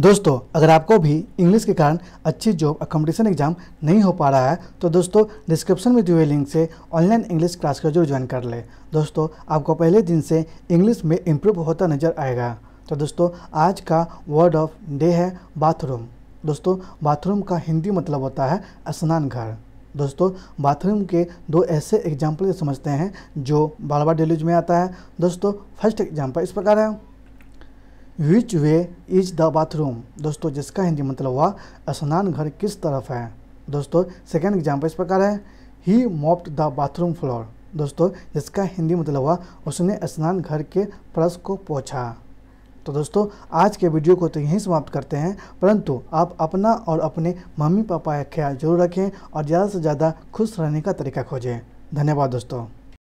दोस्तों अगर आपको भी इंग्लिश के कारण अच्छी जॉब अकोमोडेशन एग्जाम नहीं हो पा रहा है तो दोस्तों डिस्क्रिप्शन में दिए हुए लिंक से ऑनलाइन इंग्लिश क्लास का जरूर ज्वाइन कर ले दोस्तों आपको पहले दिन से इंग्लिश में इम्प्रूव होता नजर आएगा तो दोस्तों आज का वर्ड ऑफ डे है बाथरूम दोस्तों बाथरूम का हिंदी मतलब होता है स्नान घर दोस्तों बाथरूम के दो ऐसे एग्जाम्पल समझते हैं जो बार बार डेलीज में आता है दोस्तों फर्स्ट एग्जाम्पल इस प्रकार है which way is the bathroom दोस्तों जिसका हिंदी मतलब हुआ स्नान घर किस तरफ है दोस्तों सेकेंड एग्जाम्पल इस प्रकार है he mopped the bathroom floor दोस्तों जिसका हिंदी मतलब हुआ उसने स्नान घर के फर्श को पोछा तो दोस्तों आज के वीडियो को तो यहीं समाप्त करते हैं परंतु आप अपना और अपने मम्मी पापा का ख्याल जरूर रखें और ज़्यादा से ज़्यादा खुश रहने का तरीका खोजें धन्यवाद दोस्तों